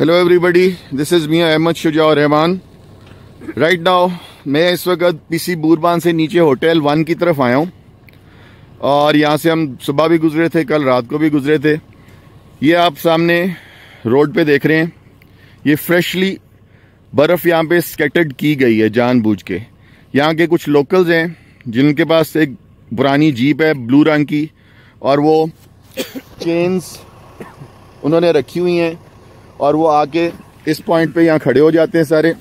hello everybody this is Mian Ahmed Shuja Rehman right now मैं इस वक्त पीसी बूरबान से नीचे होटल वन की तरफ आया हूँ और यहाँ से हम सुबह भी गुजरे थे कल रात को भी गुजरे थे ये आप सामने रोड पे देख रहे हैं ये फ्रेशली बर्फ़ यहाँ पे स्केटर्ड की गई है जानबूझ के यहाँ के कुछ लोकल्स हैं जिनके पास एक पुरानी जीप है ब्लू रंग की और वो चेन्स उन्होंने रखी हुई हैं और वो आके इस पॉइंट पे यहाँ खड़े हो जाते हैं सारे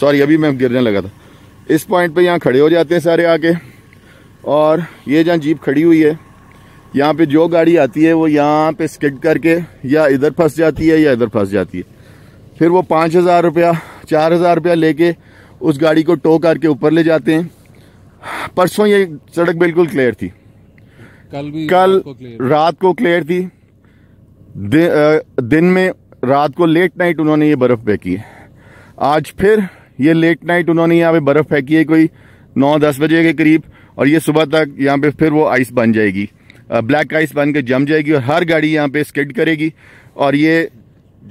सॉरी अभी मैं गिरने लगा था इस पॉइंट पे यहाँ खड़े हो जाते हैं सारे आके और ये जहाँ जीप खड़ी हुई है यहाँ पे जो गाड़ी आती है वो यहाँ पे स्किड करके या इधर फंस जाती है या इधर फंस जाती है फिर वो पाँच हज़ार रुपया चार हज़ार रुपया लेके उस गाड़ी को टो करके ऊपर ले जाते हैं परसों ये सड़क बिल्कुल क्लियर थी कल भी कल रात को क्लियर थी दि, आ, दिन में रात को लेट नाइट उन्होंने ये बर्फ़ फेंकी है आज फिर ये लेट नाइट उन्होंने यहाँ पे बर्फ़ फेंकी है कोई नौ दस बजे के करीब और ये सुबह तक यहाँ पे फिर वो आइस बन जाएगी ब्लैक आइस बन के जम जाएगी और हर गाड़ी यहाँ पे स्किड करेगी और ये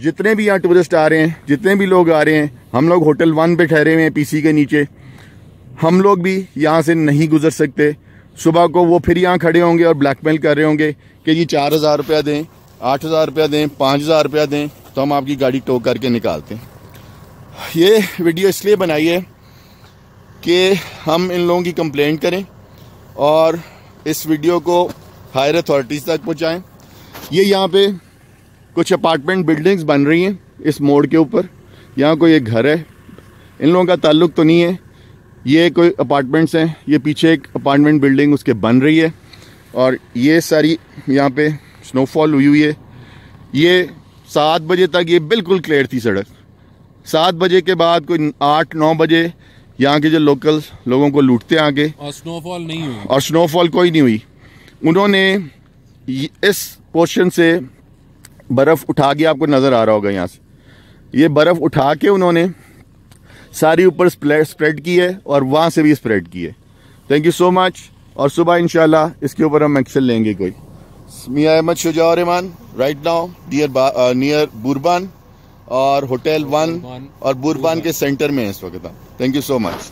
जितने भी यहाँ टूरिस्ट आ रहे हैं जितने भी लोग आ रहे हैं हम लोग होटल वन पे ठहरे हुए हैं पीसी के नीचे हम लोग भी यहाँ से नहीं गुजर सकते सुबह को वो फिर यहाँ खड़े होंगे और ब्लैकमेल कर रहे होंगे कि जी चार हज़ार रुपया दें आठ हज़ार रुपया दें पाँच हज़ार रुपया दें तो हम आपकी गाड़ी टो करके निकालते हैं ये वीडियो इसलिए बनाई है कि हम इन लोगों की कंप्लेंट करें और इस वीडियो को हायर अथॉरिटीज़ तक पहुंचाएं ये यहाँ पे कुछ अपार्टमेंट बिल्डिंग्स बन रही हैं इस मोड़ के ऊपर यहाँ कोई एक घर है इन लोगों का ताल्लुक तो नहीं है ये कोई अपार्टमेंट्स हैं ये पीछे एक अपार्टमेंट बिल्डिंग उसके बन रही है और ये सारी यहाँ पे स्नोफॉल हुई हुई है ये सात बजे तक ये बिल्कुल क्लियर थी सड़क सात बजे के बाद कोई आठ नौ बजे यहाँ के जो लोकल लोगों को लूटते आगे और स्नोफॉल नहीं हुई और स्नोफॉल कोई नहीं हुई उन्होंने इस पोर्शन से बर्फ़ उठा के आपको नज़र आ रहा होगा यहाँ से ये बर्फ़ उठा के उन्होंने सारी ऊपर स्प्रेड की है और वहाँ से भी स्प्रेड की है थैंक यू सो मच और सुबह इंशाल्लाह इसके ऊपर हम एक्शन लेंगे कोई मी Ahmed Shuja Rehman right now dear near बुरबान और होटल वन और बुरबान के सेंटर में है इस वक्त थैंक यू सो मच